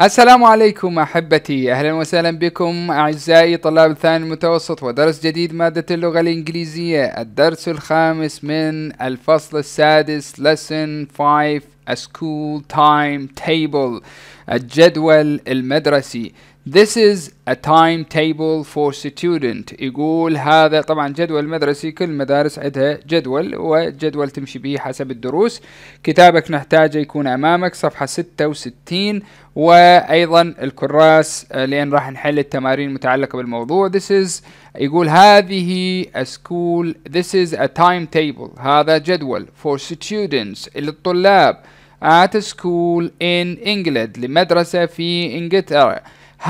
السلام عليكم احبتي اهلا وسهلا بكم اعزائي طلاب الثاني المتوسط ودرس جديد مادة اللغة الانجليزية الدرس الخامس من الفصل السادس lesson 5 a school time table الجدول المدرسي This is a timetable for student يقول هذا طبعا جدول مدرسي كل مدارس عندها جدول وجدول تمشي به حسب الدروس كتابك نحتاجه يكون أمامك صفحة 66 وأيضا الكراس آه، لأن راح نحل التمارين المتعلقة بالموضوع This is يقول هذه a school This is a timetable هذا جدول for students للطلاب at a school in England لمدرسة في إنجلترا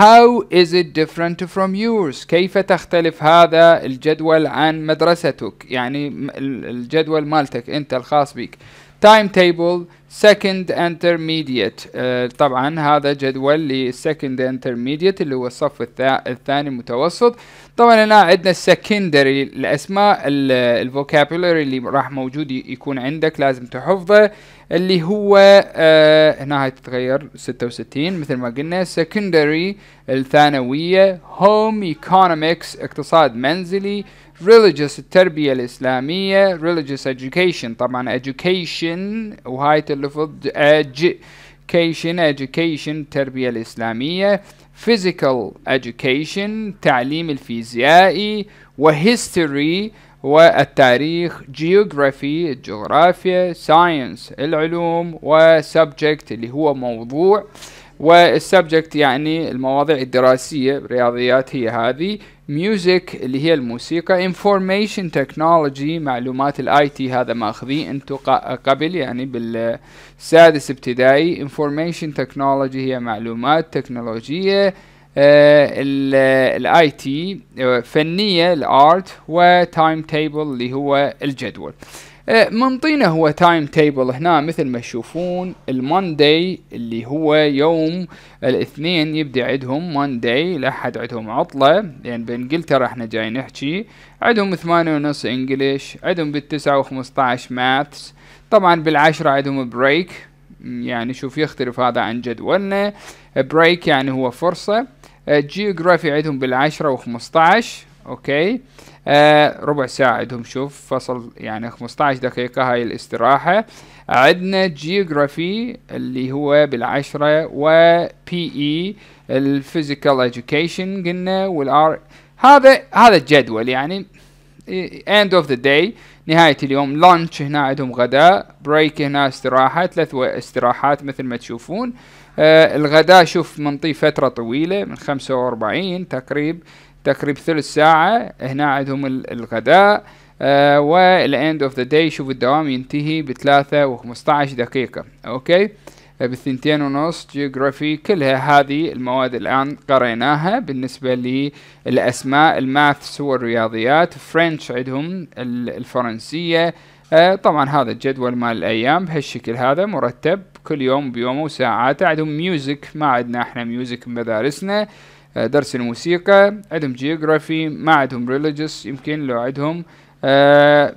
How is it different from yours? كيف تختلف هذا الجدول عن مدرستك؟ يعني الجدول مالتك أنت الخاص بك. Timetable second intermediate uh, طبعا هذا جدول للسكند intermediate اللي هو الصف الثا الثاني المتوسط طبعا هنا عندنا السكندري الاسماء الفوكابولري اللي راح موجود يكون عندك لازم تحفظه اللي هو uh, هنا تتغير 66 مثل ما قلنا secondary الثانوية home economics اقتصاد منزلي religious التربية الإسلامية religious education طبعا education وهاي لفظ education education التربية الإسلامية physical education تعليم الفيزيائي وhistory والتاريخ geography الجغرافيا science العلوم وsubject اللي هو موضوع والسبجكت يعني المواضيع الدراسية رياضيات هي هذه ميوزك اللي هي الموسيقى انفورميشن تكنولوجي معلومات الاي تي هذا ماخذيه انتم قبل يعني بالسادس ابتدائي انفورميشن تكنولوجي هي معلومات تكنولوجية آه، الاي تي آه، فنية الارت وتايم تيبل اللي هو الجدول آه، منطينا هو تايم تيبل هنا مثل ما تشوفون الماندي اللي هو يوم الاثنين يبدي عندهم ماندي الاحد عندهم عطلة لان يعني بانجلترا احنا جاي نحكي عندهم ثمانية ونص انجلش عندهم بالتسعة و15 ماثس طبعا بالعشرة عندهم بريك يعني شوف يختلف هذا عن جدولنا بريك يعني هو فرصة جيوغرافي آه، عندهم بالعشرة و و15 اوكي آه ربع ساعة عندهم شوف فصل يعني 15 دقيقة هاي الاستراحة عندنا جيوغرافي اللي هو بالعشرة و بي اي الفيزيكال education قلنا والار هذا هذا الجدول يعني اند اوف ذا داي نهاية اليوم لانش هنا عندهم غداء بريك هنا استراحة ثلاث استراحات مثل ما تشوفون آه الغداء شوف منطيه فترة طويلة من 45 تقريب تقريب ثلث ساعة هنا عندهم الغداء آه والاند اوف ذا داي شوف الدوام ينتهي بثلاثة وخمسة دقيقة اوكي بالثنتين ونص جيوغرافي كلها هذه المواد الآن قريناها بالنسبة للأسماء الماثس والرياضيات الرياضيات فرنش عندهم الفرنسية آه طبعا هذا الجدول مال الأيام بهالشكل هذا مرتب كل يوم بيومه وساعاته عندهم ميوزك ما عندنا احنا ميوزك بمدارسنا آه، درس الموسيقى عندهم جيوغرافي ما عندهم ريليجيوس يمكن لو عندهم آه،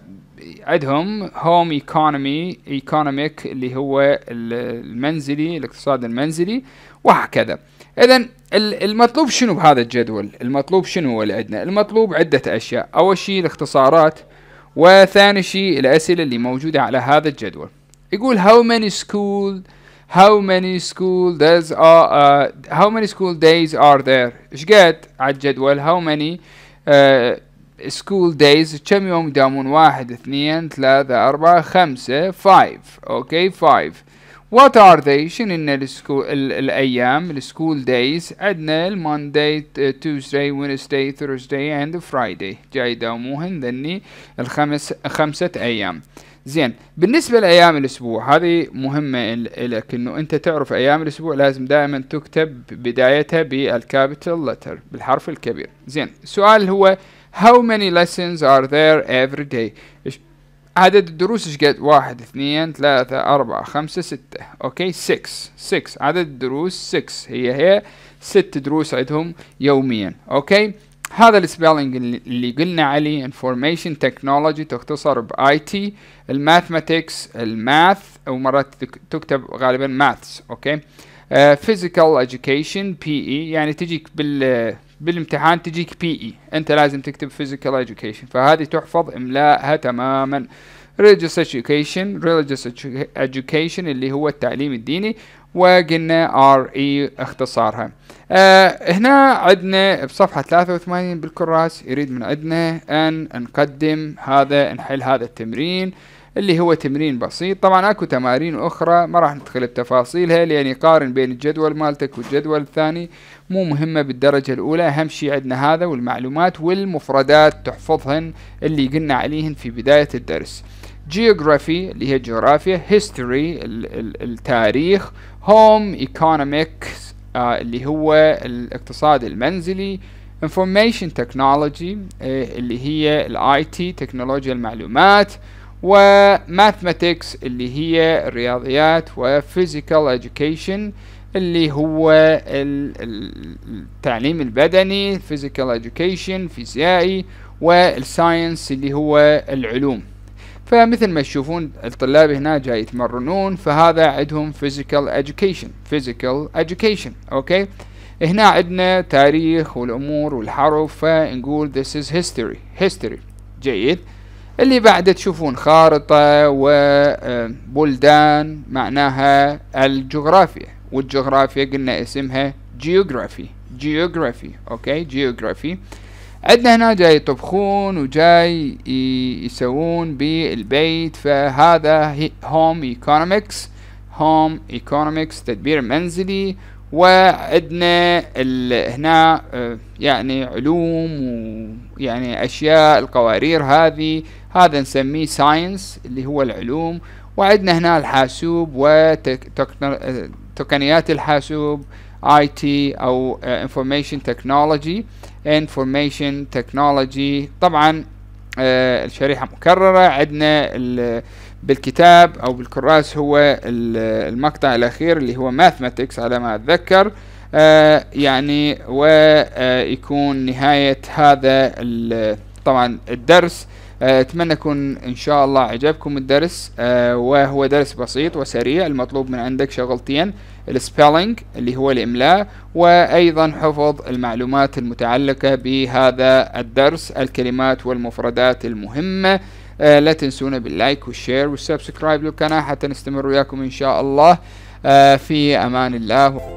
عندهم هوم ايكونومي ايكونوميك اللي هو المنزلي الاقتصاد المنزلي وهكذا اذا المطلوب شنو بهذا الجدول المطلوب شنو هو اللي عندنا المطلوب عدة اشياء اول شيء الاختصارات وثاني شيء الاسئلة اللي موجودة على هذا الجدول يقول how many schools how many school days are uh, how many school days are there ايش قد على الجدول how many uh, school days كم يوم يداومون واحد اثنين ثلاثة أربعة خمسة five اوكي okay, five what are they شنو السكول ال الأيام السكول days عندنا الماندي تيوزداي وينسداي ثيرزداي اند فرايداي جاي يداوموهن ذني الخمس خمسة أيام زين بالنسبة لأيام الأسبوع هذه مهمة لك إنه أنت تعرف أيام الأسبوع لازم دائما تكتب بدايتها بالكابيتال لتر بالحرف الكبير زين السؤال هو how many lessons are there every day عدد الدروس ايش قد واحد اثنين ثلاثة أربعة خمسة ستة اوكي 6 6 عدد الدروس 6 هي هي ست دروس عندهم يوميا اوكي هذا السبيلنج اللي قلنا عليه information technology تختصر ب IT الماثماتيكس الماث ومرات تكتب غالبا ماثس اوكي فيزيكال education بي اي e، يعني تجيك بال بالامتحان تجيك بي اي e. انت لازم تكتب physical education فهذه تحفظ املاءها تماما religious education religious education اللي هو التعليم الديني وقلنا ار اي e اختصارها آه هنا عندنا بصفحة 83 بالكراس يريد من عندنا أن نقدم هذا نحل هذا التمرين اللي هو تمرين بسيط طبعا اكو تمارين اخرى ما راح ندخل بتفاصيلها لان يقارن بين الجدول مالتك والجدول الثاني مو مهمة بالدرجة الاولى اهم شيء عندنا هذا والمعلومات والمفردات تحفظهن اللي قلنا عليهن في بداية الدرس جيوغرافي اللي هي جغرافيا هيستوري التاريخ هوم ايكونومكس آه، اللي هو الاقتصاد المنزلي انفورميشن آه، تكنولوجي اللي هي الاي تي تكنولوجيا المعلومات وماثماتكس اللي هي الرياضيات وفيزيكال education اللي هو التعليم البدني physical education فيزيائي والساينس اللي هو العلوم فمثل ما تشوفون الطلاب هنا جاي يتمرنون فهذا عندهم physical education physical education اوكي هنا عندنا تاريخ والامور والحروف فنقول this is history history جيد اللي بعده تشوفون خارطة وبلدان آه، معناها الجغرافيا والجغرافيا قلنا اسمها geography geography اوكي geography عندنا هنا جاي يطبخون وجاي يسوون بالبيت فهذا هوم ايكونومكس هوم ايكونومكس تدبير منزلي وعندنا هنا آه، يعني علوم ويعني اشياء القوارير هذه هذا نسميه ساينس اللي هو العلوم وعندنا هنا الحاسوب وتقنيات آه، الحاسوب اي تي او انفورميشن آه، تكنولوجي انفورميشن تكنولوجي طبعا آه الشريحة مكررة عندنا بالكتاب أو بالكراس هو المقطع الأخير اللي هو ماثماتكس على ما أتذكر آه يعني ويكون نهاية هذا طبعا الدرس آه، اتمنى يكون ان شاء الله عجبكم الدرس آه، وهو درس بسيط وسريع المطلوب من عندك شغلتين السبيلنج اللي هو الاملاء وايضا حفظ المعلومات المتعلقة بهذا الدرس الكلمات والمفردات المهمة آه، لا تنسونا باللايك والشير والسبسكرايب للقناة حتى نستمر وياكم ان شاء الله في امان الله